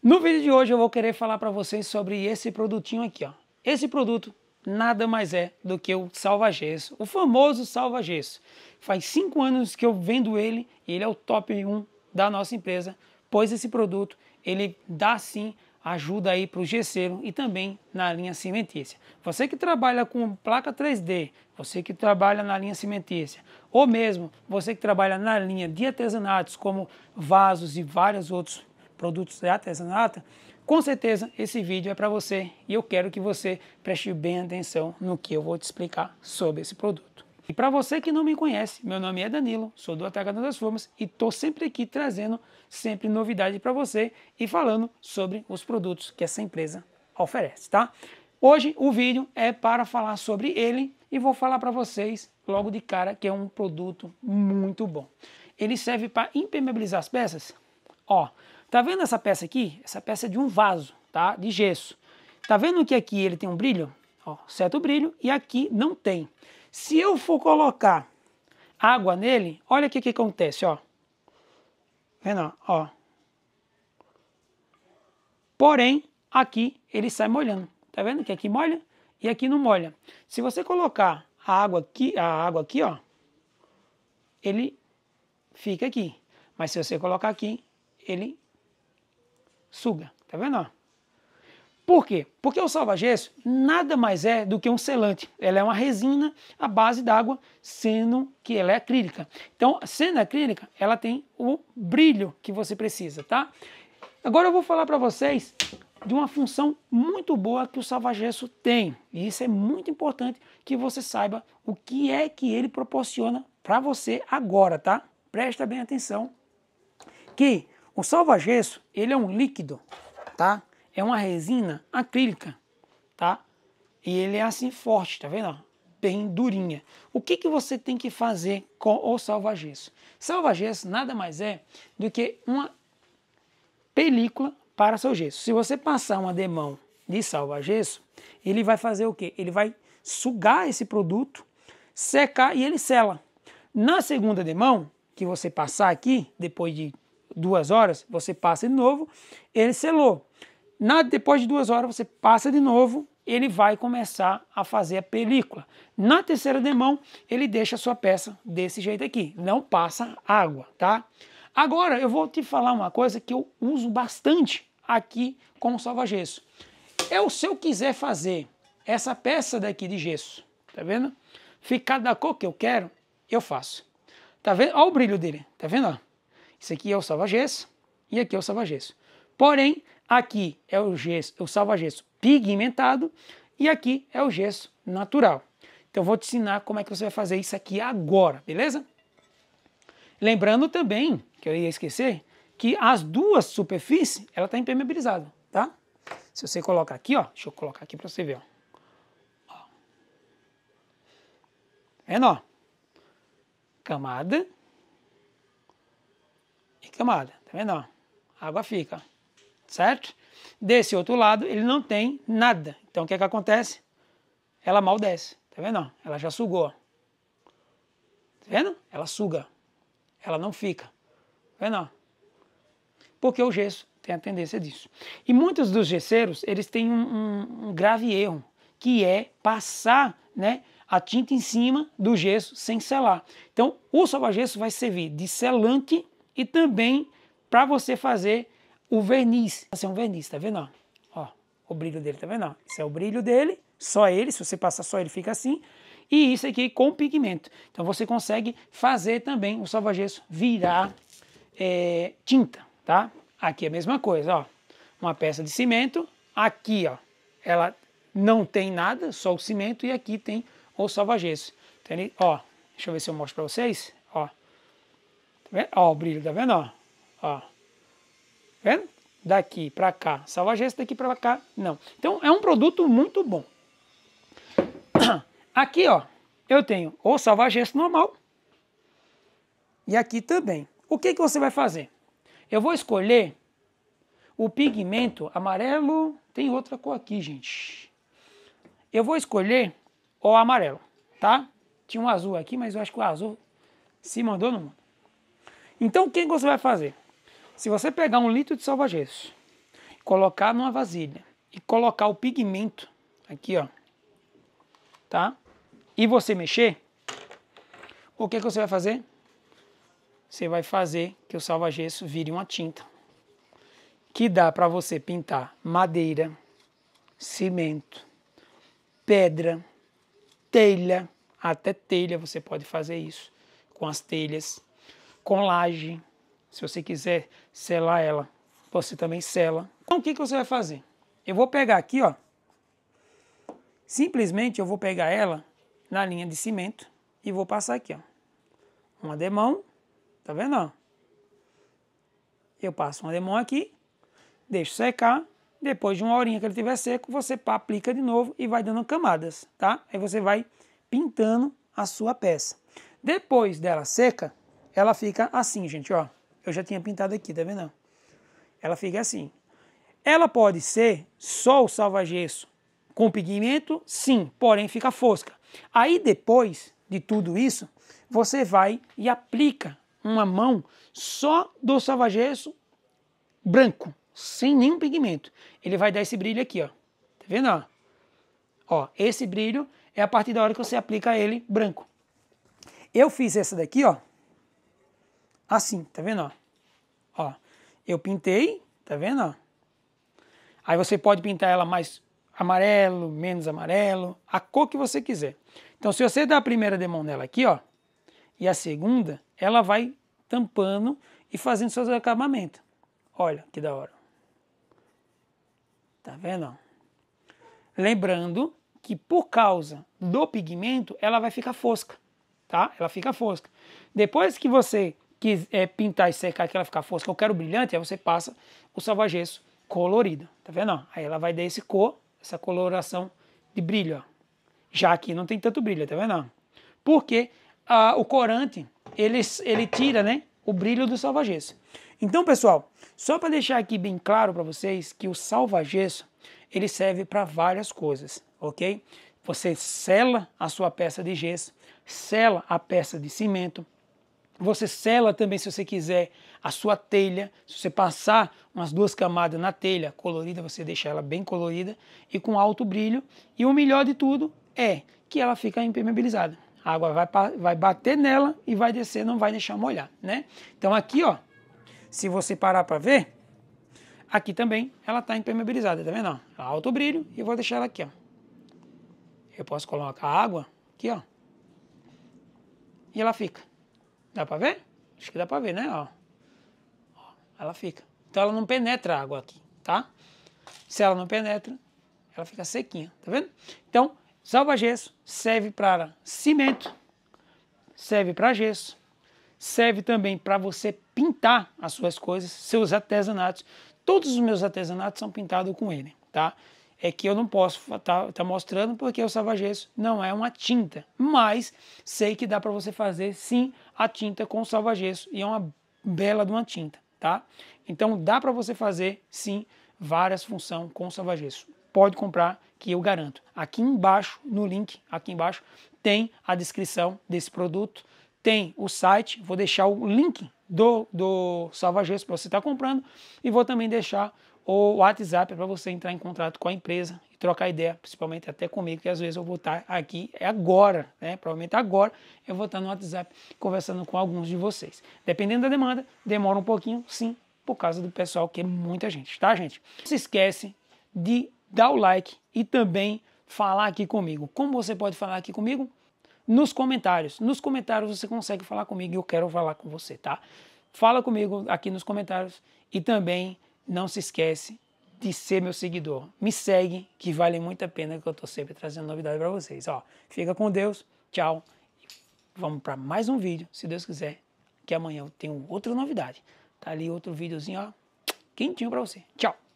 No vídeo de hoje eu vou querer falar para vocês sobre esse produtinho aqui, ó. Esse produto nada mais é do que o salva-gesso, o famoso salva-gesso. Faz cinco anos que eu vendo ele e ele é o top 1 da nossa empresa, pois esse produto ele dá sim ajuda aí para o gesseiro e também na linha cimentícia. Você que trabalha com placa 3D, você que trabalha na linha cimentícia, ou mesmo você que trabalha na linha de artesanatos como vasos e vários outros produtos de artesanato, com certeza esse vídeo é para você e eu quero que você preste bem atenção no que eu vou te explicar sobre esse produto. E para você que não me conhece, meu nome é Danilo, sou do Atacadão das Formas e estou sempre aqui trazendo sempre novidade para você e falando sobre os produtos que essa empresa oferece, tá? Hoje o vídeo é para falar sobre ele e vou falar para vocês logo de cara que é um produto muito bom. Ele serve para impermeabilizar as peças? Ó, Tá vendo essa peça aqui? Essa peça é de um vaso, tá? De gesso. Tá vendo que aqui ele tem um brilho? Ó, certo brilho, e aqui não tem. Se eu for colocar água nele, olha o que, que acontece, ó. Vendo, ó. Porém, aqui ele sai molhando. Tá vendo que aqui molha e aqui não molha. Se você colocar a água aqui, a água aqui, ó, ele fica aqui. Mas se você colocar aqui, ele Suga, tá vendo? Por quê? Porque o salva-gesso nada mais é do que um selante. Ela é uma resina à base d'água, sendo que ela é acrílica. Então, sendo acrílica, ela tem o brilho que você precisa, tá? Agora eu vou falar para vocês de uma função muito boa que o salva-gesso tem. E isso é muito importante que você saiba o que é que ele proporciona para você agora, tá? Presta bem atenção que o salva-gesso, ele é um líquido, tá? É uma resina acrílica, tá? E ele é assim forte, tá vendo? Bem durinha. O que, que você tem que fazer com o salva-gesso? Salva-gesso nada mais é do que uma película para seu gesso. Se você passar uma demão de salva-gesso, ele vai fazer o quê? Ele vai sugar esse produto, secar e ele sela. Na segunda demão, que você passar aqui, depois de duas horas, você passa de novo, ele selou. Na, depois de duas horas, você passa de novo, ele vai começar a fazer a película. Na terceira demão, ele deixa a sua peça desse jeito aqui, não passa água, tá? Agora, eu vou te falar uma coisa que eu uso bastante aqui como salva-gesso. Eu, se eu quiser fazer essa peça daqui de gesso, tá vendo? Ficar da cor que eu quero, eu faço. Tá vendo? Olha o brilho dele, tá vendo? Isso aqui é o salva-gesso e aqui é o salva-gesso. Porém, aqui é o, gesso, o salva-gesso pigmentado e aqui é o gesso natural. Então, eu vou te ensinar como é que você vai fazer isso aqui agora, beleza? Lembrando também, que eu ia esquecer, que as duas superfícies, ela está impermeabilizada, tá? Se você colocar aqui, ó, deixa eu colocar aqui para você ver, ó. É ó? Camada camada, tá vendo? Ó? A água fica, certo? Desse outro lado, ele não tem nada. Então, o que é que acontece? Ela mal desce, tá vendo? Ela já sugou, tá vendo? Ela suga, ela não fica, tá vendo? Porque o gesso tem a tendência disso. E muitos dos gesseiros, eles têm um, um, um grave erro, que é passar, né? a tinta em cima do gesso sem selar. Então, o salva-gesso vai servir de selante e também para você fazer o verniz. Vai ser é um verniz, tá vendo? Ó, o brilho dele, tá vendo? Esse é o brilho dele, só ele, se você passar só ele fica assim. E isso aqui com pigmento. Então você consegue fazer também o salva-gesso virar é, tinta, tá? Aqui é a mesma coisa, ó. Uma peça de cimento, aqui, ó, ela não tem nada, só o cimento, e aqui tem o salva-gesso. Então, ele, ó, deixa eu ver se eu mostro para vocês. Tá ó, o brilho, tá vendo? Ó, ó. Tá vendo? Daqui para cá, salvagem, esse daqui para cá, não. Então, é um produto muito bom. Aqui, ó, eu tenho o salvagem normal e aqui também. O que, que você vai fazer? Eu vou escolher o pigmento amarelo, tem outra cor aqui, gente. Eu vou escolher o amarelo, tá? Tinha um azul aqui, mas eu acho que o azul se mandou no mundo. Então o que você vai fazer? Se você pegar um litro de salva-gesso, colocar numa vasilha e colocar o pigmento aqui, ó, tá? E você mexer, o que, que você vai fazer? Você vai fazer que o salva-gesso vire uma tinta, que dá para você pintar madeira, cimento, pedra, telha, até telha você pode fazer isso com as telhas colagem, Se você quiser selar ela, você também sela. Então o que, que você vai fazer? Eu vou pegar aqui, ó. Simplesmente eu vou pegar ela na linha de cimento e vou passar aqui, ó. Um ademão, tá vendo, ó? Eu passo um ademão aqui, deixo secar. Depois de uma horinha que ele estiver seco, você aplica de novo e vai dando camadas, tá? Aí você vai pintando a sua peça. Depois dela seca, ela fica assim, gente, ó. Eu já tinha pintado aqui, tá vendo? Ela fica assim. Ela pode ser só o salva-gesso com pigmento, sim, porém fica fosca. Aí depois de tudo isso, você vai e aplica uma mão só do salva-gesso branco, sem nenhum pigmento. Ele vai dar esse brilho aqui, ó. Tá vendo? Ó? ó, esse brilho é a partir da hora que você aplica ele branco. Eu fiz essa daqui, ó, Assim, tá vendo? Ó? ó, eu pintei, tá vendo? Ó? Aí você pode pintar ela mais amarelo, menos amarelo, a cor que você quiser. Então, se você dá a primeira demão nela aqui, ó, e a segunda, ela vai tampando e fazendo seus acabamentos. Olha que da hora. Tá vendo? Lembrando que por causa do pigmento, ela vai ficar fosca, tá? Ela fica fosca. Depois que você que é, pintar e secar que ela ficar fosca, eu quero brilhante, aí você passa o salva-gesso colorido, tá vendo? Aí ela vai dar esse cor, essa coloração de brilho, ó. Já aqui não tem tanto brilho, tá vendo? Porque a, ah, o corante, ele, ele tira, né, o brilho do salva-gesso. Então, pessoal, só para deixar aqui bem claro para vocês que o salva-gesso, ele serve para várias coisas, ok? Você sela a sua peça de gesso, sela a peça de cimento, você sela também, se você quiser, a sua telha. Se você passar umas duas camadas na telha colorida, você deixa ela bem colorida e com alto brilho. E o melhor de tudo é que ela fica impermeabilizada. A água vai, vai bater nela e vai descer, não vai deixar molhar, né? Então aqui, ó, se você parar para ver, aqui também ela está impermeabilizada, tá vendo? Ó, alto brilho e vou deixar ela aqui, ó. Eu posso colocar a água aqui, ó. E ela fica. Dá para ver? Acho que dá para ver, né? Ó. Ó, ela fica. Então ela não penetra a água aqui, tá? Se ela não penetra, ela fica sequinha, tá vendo? Então, salva-gesso serve para cimento, serve para gesso, serve também para você pintar as suas coisas, seus artesanatos. Todos os meus artesanatos são pintados com ele, tá? é que eu não posso estar tá, tá mostrando porque o salvagesso não é uma tinta. Mas sei que dá para você fazer sim a tinta com salvagesso e é uma bela de uma tinta, tá? Então dá para você fazer sim várias funções com salvagesso. Pode comprar que eu garanto. Aqui embaixo no link, aqui embaixo tem a descrição desse produto, tem o site, vou deixar o link do, do salvagesso para você estar tá comprando e vou também deixar ou WhatsApp é para você entrar em contato com a empresa e trocar ideia, principalmente até comigo, que às vezes eu vou estar tá aqui é agora, né? Provavelmente agora eu vou estar tá no WhatsApp conversando com alguns de vocês. Dependendo da demanda, demora um pouquinho, sim, por causa do pessoal que é muita gente, tá, gente? Não se esquece de dar o like e também falar aqui comigo. Como você pode falar aqui comigo? Nos comentários. Nos comentários você consegue falar comigo e eu quero falar com você, tá? Fala comigo aqui nos comentários e também não se esquece de ser meu seguidor. Me segue, que vale muito a pena, que eu estou sempre trazendo novidade para vocês. Ó, fica com Deus, tchau. Vamos para mais um vídeo, se Deus quiser, que amanhã eu tenho outra novidade. Tá ali outro videozinho, ó, quentinho para você. Tchau.